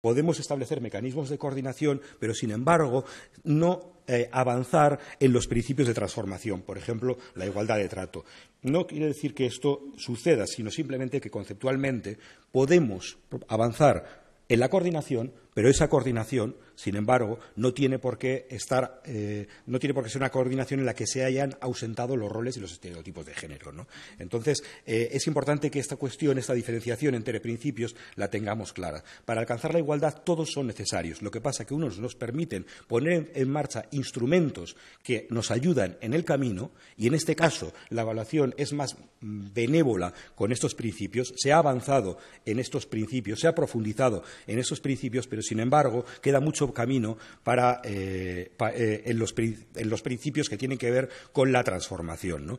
Podemos establecer mecanismos de coordinación, pero sin embargo no eh, avanzar en los principios de transformación, por ejemplo, la igualdad de trato. No quiere decir que esto suceda, sino simplemente que conceptualmente podemos avanzar en la coordinación, pero esa coordinación, sin embargo, no tiene por qué estar, eh, no tiene por qué ser una coordinación en la que se hayan ausentado los roles y los estereotipos de género. Entonces, eh, es importante que esta cuestión, esta diferenciación entre principios, la tengamos clara. Para alcanzar la igualdad, todos son necesarios. Lo que pasa es que unos nos permiten poner en marcha instrumentos que nos ayudan en el camino, y en este caso la evaluación es más mm, benévola con estos principios, se ha avanzado en estos principios, se ha profundizado en estos principios, pero sin embargo, queda mucho camino para, eh, eh, en, los, principios que tienen que ver con la transformación.